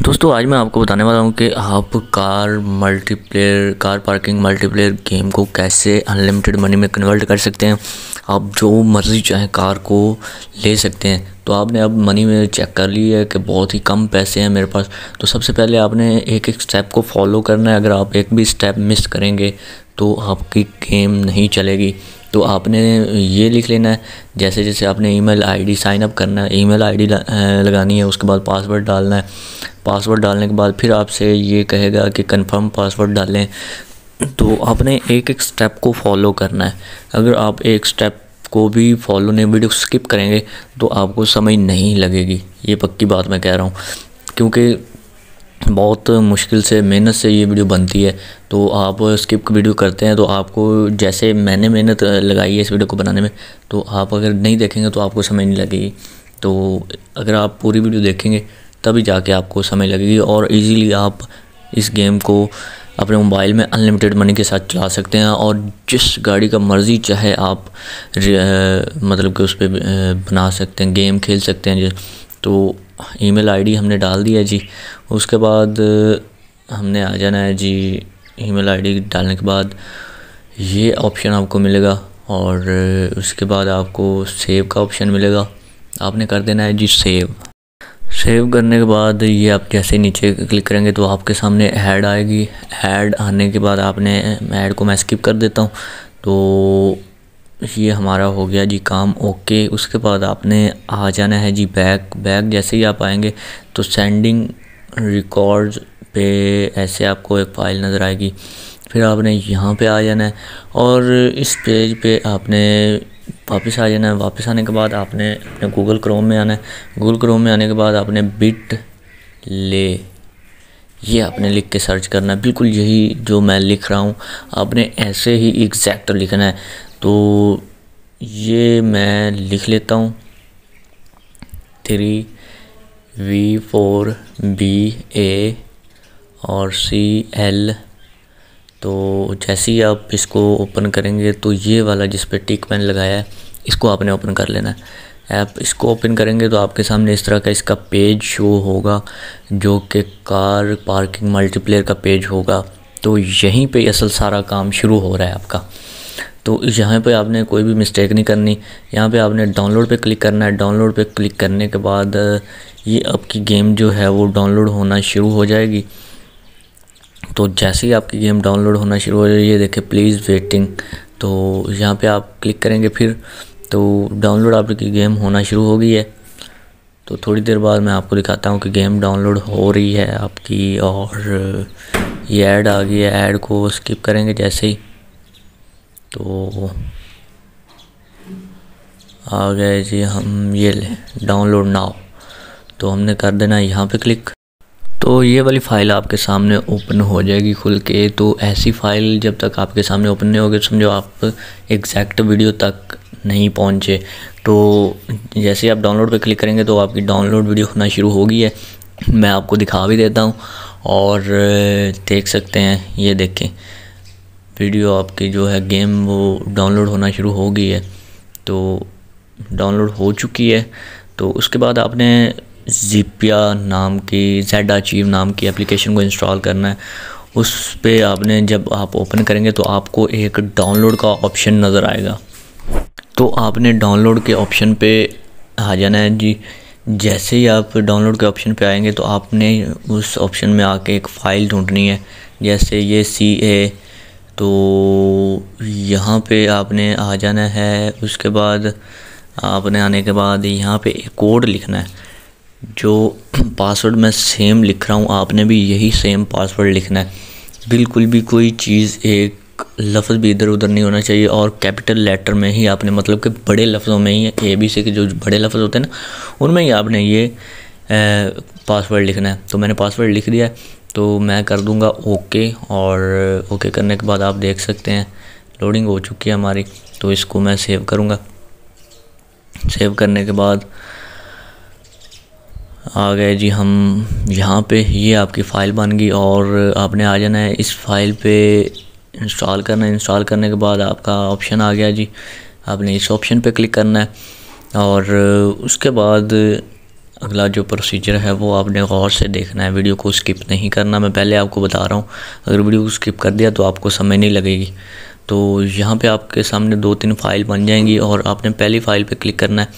दोस्तों आज मैं आपको बताने वाला हूँ कि आप car multiplayer car parking multiplayer game को कैसे अनलिमिटेड मनी में कन्वर्ट कर सकते हैं आप जो मर्ज़ी चाहें कार को ले सकते हैं तो आपने अब मनी में चेक कर ली है कि बहुत ही कम पैसे हैं मेरे पास तो सबसे पहले आपने एक एक स्टेप को फॉलो करना है अगर आप एक भी स्टेप मिस करेंगे तो आपकी गेम नहीं चलेगी तो आपने ये लिख लेना है जैसे जैसे आपने ईमेल आईडी साइन अप करना है ईमेल आईडी लगानी है उसके बाद पासवर्ड डालना है पासवर्ड डालने के बाद फिर आपसे ये कहेगा कि कंफर्म पासवर्ड डालें तो आपने एक एक स्टेप को फॉलो करना है अगर आप एक स्टेप को भी फॉलो नहीं वीडियो स्किप करेंगे तो आपको समझ नहीं लगेगी ये पक्की बात मैं कह रहा हूँ क्योंकि बहुत मुश्किल से मेहनत से ये वीडियो बनती है तो आप स्किप वीडियो करते हैं तो आपको जैसे मैंने मेहनत लगाई है इस वीडियो को बनाने में तो आप अगर नहीं देखेंगे तो आपको समझ नहीं लगेगी तो अगर आप पूरी वीडियो देखेंगे तभी जाके आपको समझ लगेगी और इजीली आप इस गेम को अपने मोबाइल में अनलिमिटेड मनी के साथ चला सकते हैं और जिस गाड़ी का मर्ज़ी चाहे आप मतलब कि उस पर बना सकते हैं गेम खेल सकते हैं तो ईमेल आईडी हमने डाल दिया है जी उसके बाद हमने आ जाना है जी ईमेल आईडी डालने के बाद ये ऑप्शन आपको मिलेगा और उसके बाद आपको सेव का ऑप्शन मिलेगा आपने कर देना है जी सेव सेव करने के बाद ये आप जैसे नीचे क्लिक करेंगे तो आपके सामने ऐड आएगी ऐड आने के बाद आपने ऐड को मैं स्किप कर देता हूँ तो ये हमारा हो गया जी काम ओके उसके बाद आपने आ जाना है जी बैक बैक जैसे ही आप आएंगे तो सेंडिंग रिकॉर्ड्स पे ऐसे आपको एक फ़ाइल नज़र आएगी फिर आपने यहाँ पे आ जाना है और इस पेज पे आपने वापस आ जाना है वापस आने के बाद आपने अपने गूगल क्रोम में आना है गूगल क्रोम में आने के बाद आपने बिट ले ये आपने लिख के सर्च करना है बिल्कुल यही जो मैं लिख रहा हूँ आपने ऐसे ही एग्जैक्ट लिखना है तो ये मैं लिख लेता हूँ three V four B A और सी एल तो जैसे ही आप इसको ओपन करेंगे तो ये वाला जिस पर टिक मैंने लगाया है इसको आपने ओपन कर लेना है आप इसको ओपन करेंगे तो आपके सामने इस तरह का इसका पेज शो होगा जो कि कार पार्किंग मल्टीप्लेयर का पेज होगा तो यहीं पे असल सारा काम शुरू हो रहा है आपका तो यहाँ पे आपने कोई भी मिस्टेक नहीं करनी यहाँ पे आपने डाउनलोड पे क्लिक करना है डाउनलोड पे क्लिक करने के बाद ये आपकी गेम जो है वो डाउनलोड होना शुरू हो जाएगी तो जैसे ही आपकी गेम डाउनलोड होना शुरू हो जाएगी ये देखें प्लीज़ वेटिंग तो यहाँ पे आप क्लिक करेंगे फिर तो डाउनलोड आपकी गेम होना शुरू हो गई है तो थोड़ी देर बाद मैं आपको दिखाता हूँ कि गेम डाउनलोड हो रही है आपकी और ये ऐड आ गई है ऐड को स्किप करेंगे जैसे ही तो आ गए जी हम ये ले डाउनलोड नाव तो हमने कर देना यहाँ पे क्लिक तो ये वाली फ़ाइल आपके सामने ओपन हो जाएगी खुल के तो ऐसी फ़ाइल जब तक आपके सामने ओपन नहीं होगी समझो आप एग्जैक्ट वीडियो तक नहीं पहुँचे तो जैसे आप डाउनलोड पे क्लिक करेंगे तो आपकी डाउनलोड वीडियो होना शुरू होगी है मैं आपको दिखा भी देता हूँ और देख सकते हैं ये देखें वीडियो आपकी जो है गेम वो डाउनलोड होना शुरू हो गई है तो डाउनलोड हो चुकी है तो उसके बाद आपने जीपिया नाम की जेड अचीव नाम की एप्लीकेशन को इंस्टॉल करना है उस पर आपने जब आप ओपन करेंगे तो आपको एक डाउनलोड का ऑप्शन नज़र आएगा तो आपने डाउनलोड के ऑप्शन पे आ जाना है जी जैसे ही आप डाउनलोड के ऑप्शन पे आएंगे तो आपने उस ऑप्शन में आके एक फ़ाइल ढूंढनी है जैसे ये सी ए तो यहाँ पे आपने आ जाना है उसके बाद आपने आने के बाद यहाँ पे एक कोड लिखना है जो पासवर्ड मैं सेम लिख रहा हूँ आपने भी यही सेम पासवर्ड लिखना है बिल्कुल भी कोई चीज़ एक लफ्ज़ भी इधर उधर नहीं होना चाहिए और कैपिटल लेटर में ही आपने मतलब कि बड़े लफ्ज़ों में ही ए बी सी के जो बड़े लफ्ज़ होते हैं ना उनमें ही आपने ये पासवर्ड लिखना है तो मैंने पासवर्ड लिख दिया है तो मैं कर दूंगा ओके और ओके करने के बाद आप देख सकते हैं लोडिंग हो चुकी है हमारी तो इसको मैं सेव करूँगा सेव करने के बाद आ गए जी हम यहाँ पे ये आपकी फ़ाइल बन गई और आपने आ जाना है इस फाइल पे इंस्टॉल करना है इंस्टॉल करने के बाद आपका ऑप्शन आ गया जी आपने इस ऑप्शन पे क्लिक करना है और उसके बाद अगला जो प्रोसीजर है वो आपने गौर से देखना है वीडियो को स्किप नहीं करना मैं पहले आपको बता रहा हूँ अगर वीडियो को स्किप कर दिया तो आपको समय नहीं लगेगी तो यहाँ पे आपके सामने दो तीन फाइल बन जाएंगी और आपने पहली फ़ाइल पे क्लिक करना है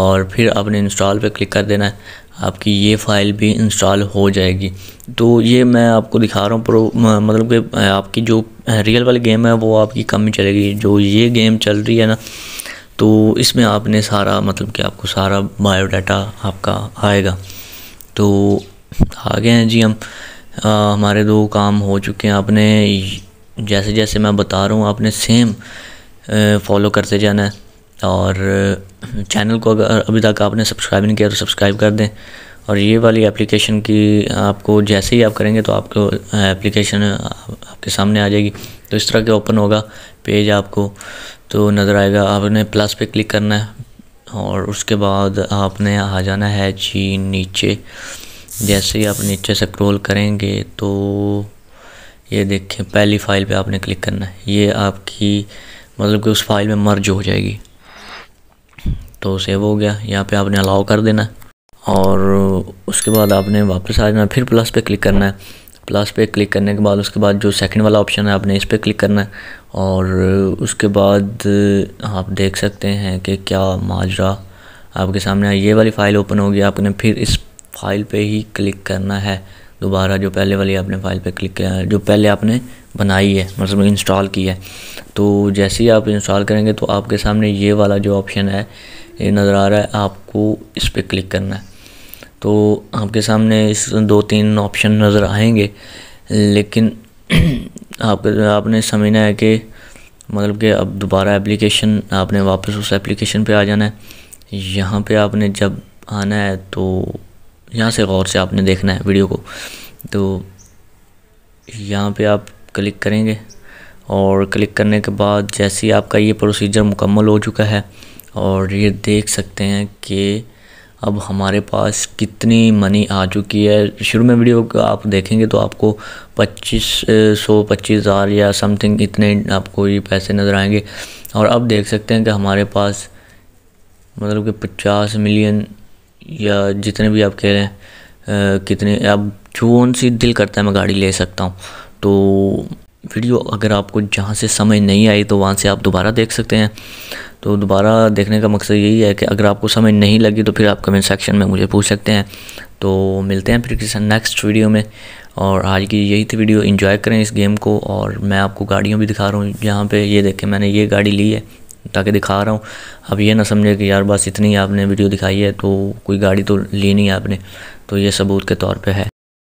और फिर आपने इंस्टॉल पे क्लिक कर देना है आपकी ये फ़ाइल भी इंस्टॉल हो जाएगी तो ये मैं आपको दिखा रहा हूँ प्रो मतलब कि आपकी जो रियल वाली गेम है वो आपकी कम ही चलेगी जो ये गेम चल रही है ना तो इसमें आपने सारा मतलब कि आपको सारा बायोडाटा आपका आएगा तो आ गए हैं जी हम आ, हमारे दो काम हो चुके हैं आपने जैसे जैसे मैं बता रहा हूँ आपने सेम फॉलो करते जाना है और चैनल को अगर अभी तक आपने सब्सक्राइब नहीं किया तो सब्सक्राइब कर दें और ये वाली एप्लीकेशन की आपको जैसे ही आप करेंगे तो आपको एप्लीकेशन आपके सामने आ जाएगी तो इस तरह के ओपन होगा पेज आपको तो नज़र आएगा आपने प्लस पे क्लिक करना है और उसके बाद आपने आ जाना है जी नीचे जैसे ही आप नीचे से स्क्रॉल करेंगे तो ये देखें पहली फ़ाइल पे आपने क्लिक करना है ये आपकी मतलब कि उस फाइल में मर्ज हो जाएगी तो सेव हो गया यहाँ पे आपने अलाउ कर देना और उसके बाद आपने वापस आ जाना फिर प्लस पे क्लिक करना है लास्ट पे क्लिक करने के बाद उसके बाद जो सेकंड वाला ऑप्शन है आपने इस पर क्लिक करना है और उसके बाद आप देख सकते हैं कि क्या माजरा आपके सामने ये वाली फ़ाइल ओपन होगी आपने फिर इस फाइल पे ही क्लिक करना है दोबारा जो पहले वाली आपने फ़ाइल पे क्लिक किया जो पहले आपने बनाई है मतलब इंस्टॉल की है तो जैसे ही आप इंस्टॉल करेंगे तो आपके सामने ये वाला जो ऑप्शन है ये नज़र आ रहा है आपको इस पर क्लिक करना है तो आपके सामने इस दो तीन ऑप्शन नज़र आएंगे लेकिन आप आपने समझना है कि मतलब कि अब दोबारा एप्लीकेशन आपने वापस उस एप्लीकेशन पे आ जाना है यहाँ पे आपने जब आना है तो यहाँ से गौर से आपने देखना है वीडियो को तो यहाँ पे आप क्लिक करेंगे और क्लिक करने के बाद जैसे ही आपका ये प्रोसीजर मुकम्मल हो चुका है और ये देख सकते हैं कि अब हमारे पास कितनी मनी आ चुकी है शुरू में वीडियो का आप देखेंगे तो आपको पच्चीस सौ पच्चीस हज़ार या समथिंग इतने आपको ये पैसे नज़र आएंगे और अब देख सकते हैं कि हमारे पास मतलब कि पचास मिलियन या जितने भी आप कह रहे हैं कितने अब जो सी दिल करता है मैं गाड़ी ले सकता हूँ तो वीडियो अगर आपको जहाँ से समझ नहीं आई तो वहाँ से आप दोबारा देख सकते हैं तो दोबारा देखने का मकसद यही है कि अगर आपको समझ नहीं लगी तो फिर आप कमेंट सेक्शन में मुझे पूछ सकते हैं तो मिलते हैं फिर किसी नेक्स्ट वीडियो में और आज की यही थी वीडियो इन्जॉय करें इस गेम को और मैं आपको गाड़ियों भी दिखा रहा हूँ जहाँ पर ये देखें मैंने ये गाड़ी ली है ताकि दिखा रहा हूँ अब ये ना समझे कि यार बस इतनी आपने वीडियो दिखाई है तो कोई गाड़ी तो ली नहीं आपने तो ये सबूत के तौर पर है